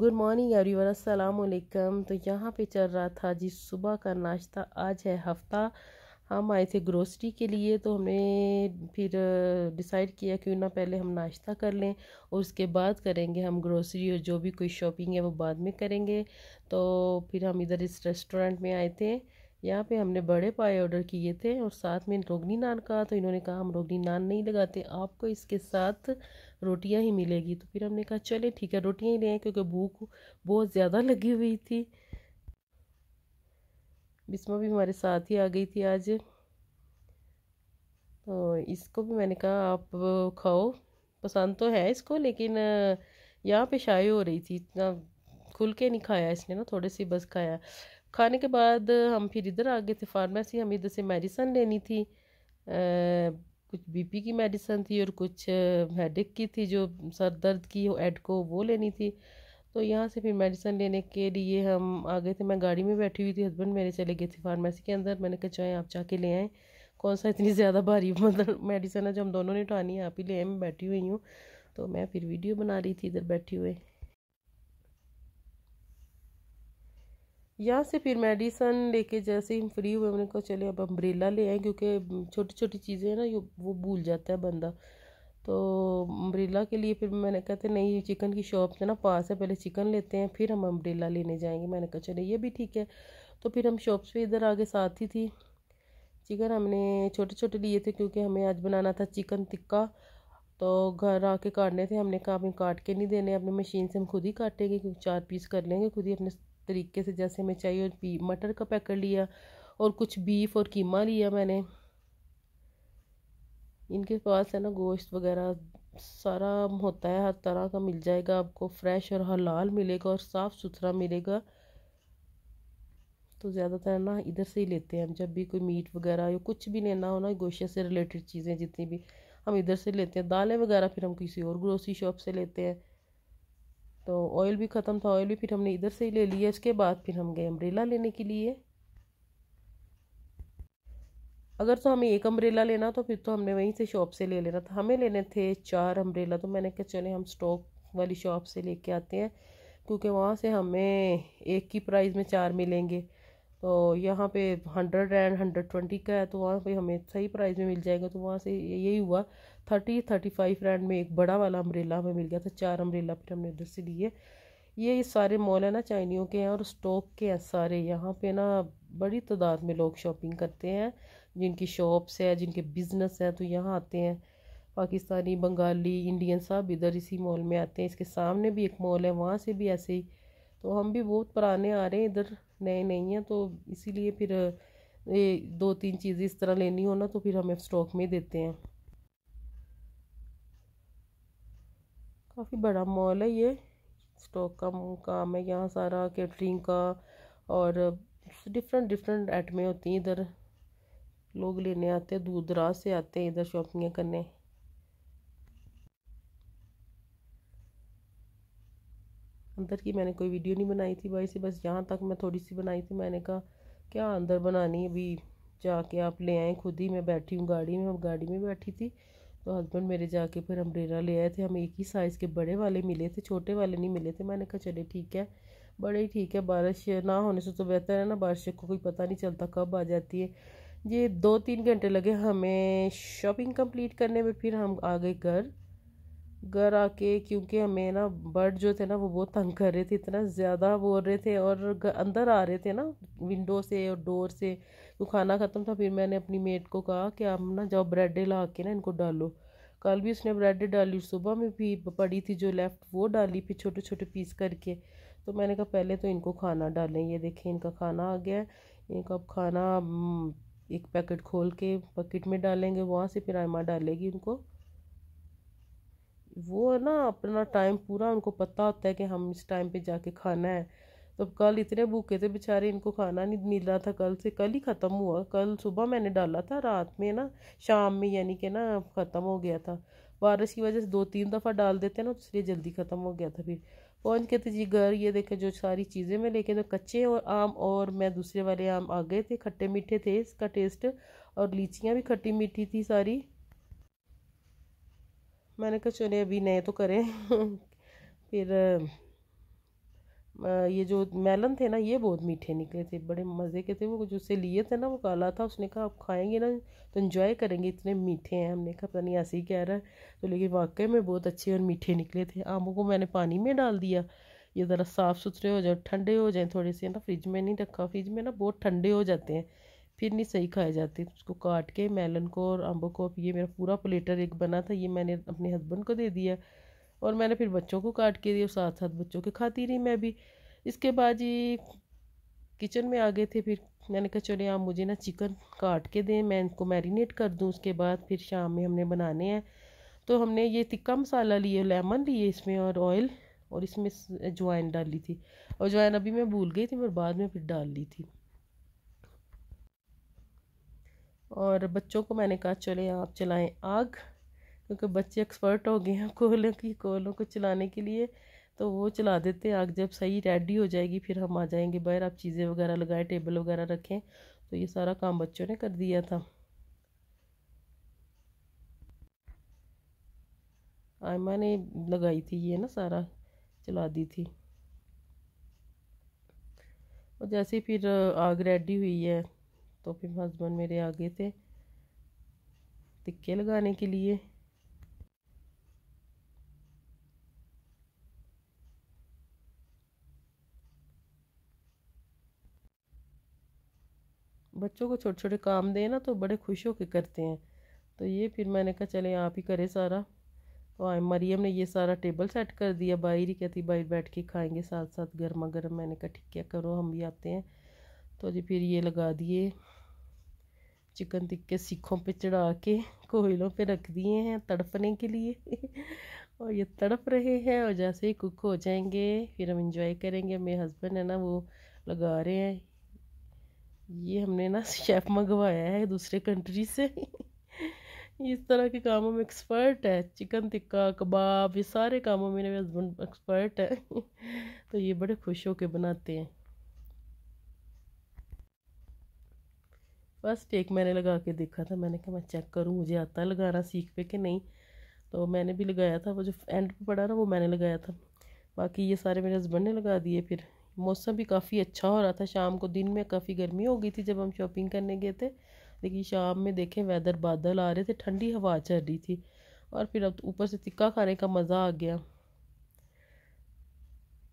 good morning everyone अस्सलाम तो यहाँ पे चल रहा था जी सुबह का नाश्ता आज है हफ्ता हम आए थे ग्रोसरी के लिए तो हमने फिर डिसाइड किया क्यों ना पहले हम नाश्ता कर लें और उसके बाद करेंगे हम ग्रोसरी और जो भी कोई शॉपिंग है वो बाद में करेंगे तो फिर हम इधर इस रेस्टोरेंट में आए थे यहाँ पे हमने बड़े पाए ऑर्डर किए थे और साथ में रोगनी नान का तो इन्होंने कहा हम रोगनी नान नहीं लगाते आपको इसके साथ रोटियां ही मिलेगी तो फिर हमने कहा चले ठीक है रोटियां ही ले क्योंकि भूख बहुत ज़्यादा लगी हुई थी बिस्मा भी हमारे साथ ही आ गई थी आज तो इसको भी मैंने कहा आप खाओ पसंद तो है इसको लेकिन यहाँ पे शाये हो रही थी इतना खुल के नहीं खाया इसने ना थोड़े से बस खाया खाने के बाद हम फिर इधर आ गए थे फार्मेसी हमें इधर से मेडिसन लेनी थी आ, कुछ बीपी की मेडिसन थी और कुछ हेडेक की थी जो सर दर्द की हो एड को वो लेनी थी तो यहाँ से फिर मेडिसन लेने के लिए हम आ गए थे मैं गाड़ी में बैठी हुई थी हस्बैंड मेरे चले गए थे फार्मेसी के अंदर मैंने कहा चाहे आप जाके ले आएँ कौन सा इतनी ज़्यादा भारी मतलब मेडिसन है जो हम दोनों ने उठानी है आप ही ले आए मैं बैठी हुई हूँ तो मैं फिर वीडियो बना रही थी इधर बैठी हुई यहाँ से फिर मेडिसन लेके जैसे ही फ्री हुए मैंने कहा चले अब अम्ब्रेला ले आए क्योंकि छोटी छोटी चीज़ें हैं ना ये वो भूल जाता है बंदा तो अम्ब्रेला के लिए फिर मैंने कहते नहीं चिकन की शॉप से ना पास है पहले चिकन लेते हैं फिर हम अम्ब्रेला लेने जाएंगे मैंने कहा चले ये भी ठीक है तो फिर हम शॉप से इधर आगे साथ ही थी चिकन हमने छोटे छोटे लिए थे क्योंकि हमें आज बनाना था चिकन टिक्का तो घर आके काटने थे हमने कहा हमें काट के नहीं देने अपने मशीन से हम खुद ही काटेंगे क्योंकि चार पीस कर लेंगे खुद ही अपने तरीके से जैसे हमें चाहिए और मटर का पैकेट लिया और कुछ बीफ और कीमा लिया मैंने इनके पास है ना गोश्त वगैरह सारा होता है हर तरह का मिल जाएगा आपको फ्रेश और हलाल मिलेगा और साफ़ सुथरा मिलेगा तो ज़्यादातर ना इधर से ही लेते हैं हम जब भी कोई मीट वगैरह या कुछ भी लेना हो ना गोशे से रिलेटेड चीज़ें जितनी भी हम इधर से लेते हैं दालें वगैरह फिर हम किसी और ग्रोसरी शॉप से लेते हैं तो ऑयल भी ख़त्म था ऑयल भी फिर हमने इधर से ही ले लिया इसके बाद फिर हम गए अम्ब्रेला लेने के लिए अगर तो हमें एक अम्ब्रेला लेना तो फिर तो हमने वहीं से शॉप से ले लेना था हमें लेने थे चार अम्ब्रेला तो मैंने कहा चले हम स्टॉक वाली शॉप से लेके आते हैं क्योंकि वहाँ से हमें एक ही प्राइस में चार मिलेंगे तो यहाँ पे हंड्रेड एंड हंड्रेड ट्वेंटी का है तो वहाँ पे हमें सही प्राइस में मिल जाएगा तो वहाँ से यही हुआ थर्टी थर्टी फाइव रैंड में एक बड़ा वाला अम्ब्रेला हमें मिल गया था चार अम्ब्रेला फिर हमने उधर से लिए ये सारे मॉल है ना चाइनियों के हैं और स्टॉक के हैं सारे यहाँ पे ना बड़ी तादाद में लोग शॉपिंग करते हैं जिनकी शॉप्स हैं जिनके बिज़नेस हैं तो यहाँ आते हैं पाकिस्तानी बंगाली इंडियन सब इधर इसी मॉल में आते हैं इसके सामने भी एक मॉल है वहाँ से भी ऐसे ही तो हम भी बहुत पुराने आ रहे हैं इधर नए नहीं हैं तो इसीलिए फिर ये दो तीन चीज़ें इस तरह लेनी हो ना तो फिर हमें स्टॉक में देते हैं काफ़ी बड़ा मॉल है ये स्टॉक का काम है यहाँ सारा कैटरिंग का और डिफरेंट डिफरेंट आइटमें होती हैं इधर लोग लेने आते हैं दूर दराज से आते हैं इधर शॉपिंग करने अंदर की मैंने कोई वीडियो नहीं बनाई थी भाई से बस यहाँ तक मैं थोड़ी सी बनाई थी मैंने कहा क्या अंदर बनानी अभी जाके आप ले आए खुद ही मैं बैठी हूँ गाड़ी में हम गाड़ी में बैठी थी तो हस्बैंड मेरे जाके फिर अम्ब्रेला ले आए थे हमें एक ही साइज़ के बड़े वाले मिले थे छोटे वाले नहीं मिले थे मैंने कहा चले ठीक है बड़े ही ठीक है बारिश ना होने से तो बेहतर है ना बारिश को कोई पता नहीं चलता कब आ जाती है ये दो तीन घंटे लगे हमें शॉपिंग कंप्लीट करने में फिर हम आ गए घर घर आके क्योंकि हमें ना बर्ड जो थे ना वो बहुत तंग कर रहे थे इतना ज़्यादा बोल रहे थे और अंदर आ रहे थे ना विंडो से और डोर से तो खाना ख़त्म था फिर मैंने अपनी मेट को कहा कि आप ना जाओ ब्रेड ला के ना इनको डालो कल भी उसने ब्रेड डाली सुबह में भी पड़ी थी जो लेफ़्ट वो डाली फिर छोटे छोटे पीस करके तो मैंने कहा पहले तो इनको खाना डालें ये देखें इनका खाना आ गया है इनका अब खाना हम्म, एक पैकेट खोल के पकेट में डालेंगे वहाँ से फिर आयमा डालेगी उनको वो है ना अपना टाइम पूरा उनको पता होता है कि हम इस टाइम पे जाके खाना है तो कल इतने भूखे थे बेचारे इनको खाना नहीं मिला था कल से कल ही ख़त्म हुआ कल सुबह मैंने डाला था रात में ना शाम में यानी कि ना ख़त्म हो गया था बारिश की वजह से दो तीन दफ़ा डाल देते हैं ना तो इसलिए जल्दी ख़त्म हो गया था फिर पहुँच गए थे जी घर ये देखे जो सारी चीज़ें मैं लेके तो कच्चे और आम और मैं दूसरे वाले आम आ गए थे खट्टे मीठे थे इसका टेस्ट और लीचियाँ भी खट्टी मीठी थी सारी मैंने कहा चले अभी नए तो करें फिर ये जो मेलन थे ना ये बहुत मीठे निकले थे बड़े मज़े के थे वो कुछ उससे लिए थे ना वो काला था उसने कहा आप खाएंगे ना तो इन्जॉय करेंगे इतने मीठे हैं हमने कहा पता नहीं ऐसे ही कह रहा है तो लेकिन वाकई में बहुत अच्छे और मीठे निकले थे आमों को मैंने पानी में डाल दिया ये ज़रा साफ़ सुथरे हो जाए ठंडे हो जाएँ थोड़े से ना फ्रिज में नहीं रखा फ्रिज में ना बहुत ठंडे हो जाते हैं फिर नहीं सही खाए जाते उसको काट के मेलन को और अम्बों को ये मेरा पूरा प्लेटर एक बना था ये मैंने अपने हस्बैंड को दे दिया और मैंने फिर बच्चों को काट के दिया साथ साथ बच्चों के खाती रही मैं भी इसके बाद जी किचन में आ गए थे फिर मैंने कहा चले आप मुझे ना चिकन काट के दें मैं इनको मैरिनेट कर दूँ उसके बाद फिर शाम में हमने बनाने हैं तो हमने ये तिक्का मसाला लिए लेमन लिए इसमें और ऑयल और इसमें ज्वाइन डाली थी और जवाइन अभी मैं भूल गई थी और बाद में फिर डाल ली थी और बच्चों को मैंने कहा चले आप चलाएं आग क्योंकि बच्चे एक्सपर्ट हो गए हैं कोयलों की कोयलों को चलाने के लिए तो वो चला देते आग जब सही रेडी हो जाएगी फिर हम आ जाएंगे बाहर आप चीज़ें वगैरह लगाएं टेबल वगैरह रखें तो ये सारा काम बच्चों ने कर दिया था आयमा ने लगाई थी ये ना सारा चला दी थी और जैसे फिर आग रेडी हुई है तो फिर हस्बैंड मेरे आगे थे तिक्के लगाने के लिए बच्चों को छोटे छोटे काम दें ना तो बड़े खुश होकर करते हैं तो ये फिर मैंने कहा चले आप ही करें सारा तो आए मरियम ने ये सारा टेबल सेट कर दिया बाहर ही कहती बाहर बैठ के खाएंगे साथ साथ गर्मा गर्म मैंने कहा ठीक क्या करो हम भी आते हैं तो जी फिर ये लगा दिए चिकन टिक्के सीखों पे चढ़ा के कोयलों पे रख दिए हैं तड़पने के लिए और ये तड़प रहे हैं और जैसे ही कुक हो जाएंगे फिर हम इंजॉय करेंगे मेरे हस्बैंड है ना वो लगा रहे हैं ये हमने ना शेफ़ मंगवाया है दूसरे कंट्री से इस तरह के कामों में एक्सपर्ट है चिकन टिक्का कबाब ये सारे कामों में मेरे हस्बैंड एक्सपर्ट है तो ये बड़े खुश होकर बनाते हैं बस टेक मैंने लगा के देखा था मैंने कहा मैं चेक करूँ मुझे आता है लगाना सीख पे कि नहीं तो मैंने भी लगाया था वो जो एंड पे पड़ा ना वो मैंने लगाया था बाकी ये सारे मेरे हस्बैंड ने लगा दिए फिर मौसम भी काफ़ी अच्छा हो रहा था शाम को दिन में काफ़ी गर्मी हो गई थी जब हम शॉपिंग करने गए थे लेकिन शाम में देखे वेदर बादल आ रहे थे ठंडी हवा चल रही थी और फिर अब ऊपर से टिक्का खाने का मज़ा आ गया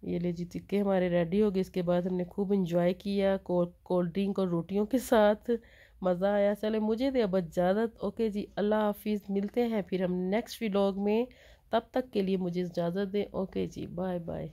ये ले जी टिक्के हमारे रेडी हो गए इसके बाद हमने खूब इंजॉय किया कोल्ड ड्रिंक और रोटियों के साथ मज़ा आया चले मुझे दे अब इजाज़त ओके जी अल्लाह हाफिज़ मिलते हैं फिर हम नेक्स्ट व्लॉग में तब तक के लिए मुझे इजाज़त दें ओके जी बाय बाय